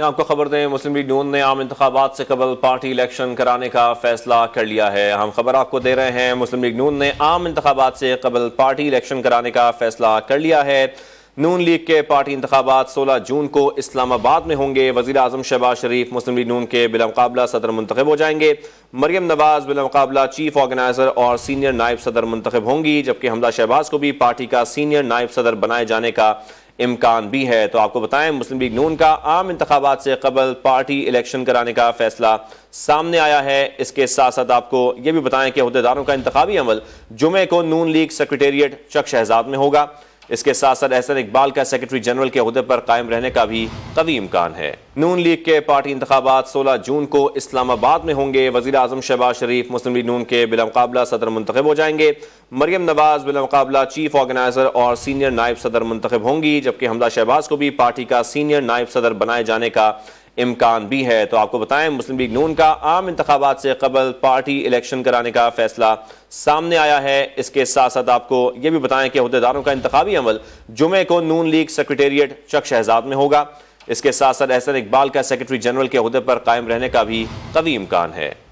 आपको खबर दें मुस्लिम लीग नून ने आम इंतबात से कबल पार्टी इलेक्शन कराने का फैसला कर लिया है हम खबर आपको दे रहे हैं मुस्लिम लीग नून ने आम इंतबात से कबल पार्टी इलेक्शन कराने का फैसला कर लिया है नून लीग के पार्टी इंतबात सोलह जून को इस्लामाबाद में होंगे वजी अजम शहबाज शरीफ मुस्लिम लीग नून के बिलामकबला सदर मुंतब हो जाएंगे मरियम नवाज बिलामकबला चीफ ऑर्गेनाइजर और सीनियर नायब सदर मुंतब होंगी जबकि हमला शहबाज को भी पार्टी का सीनियर नायब सदर बनाए जाने का इम्कान भी है तो आपको बताएं मुस्लिम लीग नून का आम इंतबात से कबल पार्टी इलेक्शन कराने का फैसला सामने आया है इसके साथ साथ आपको यह भी बताएं कि अहदेदारों का इंतबी अमल जुमे को नून लीग सेक्रेटेरिएट चक शहजाद में होगा इसके साथ साथ एहसन इकबाल का सेक्रेटरी जनरल के अहदे पर कायम रहने का भी कवी इम्कान है नून लीग के पार्टी इंतबात सोलह जून को इस्लामाबाद में होंगे वजी अजम शहबाज शरीफ मुस्लिम लीग नून के बिलामकबला सदर मुंतब हो जाएंगे मरियम नवाज बिलामकबला चीफ ऑर्गेनाइजर और सीनियर नायब सदर मुंतब होंगी जबकि हमदा शहबाज को भी पार्टी का सीनियर नायब सदर बनाए जाने का इम्कान भी है तो आपको बताएं मुस्लिम लीग नून का आम इंतबात से कबल पार्टी इलेक्शन कराने का फैसला सामने आया है इसके साथ साथ आपको यह भी बताएं कि अहदेदारों का इंतबी अमल जुमे को नून लीग सेक्रटेरिएट चक शहजाद में होगा इसके साथ साथ एहसन इकबाल का सेक्रेटरी जनरल के अहदे पर कायम रहने का भी कभी इम्कान है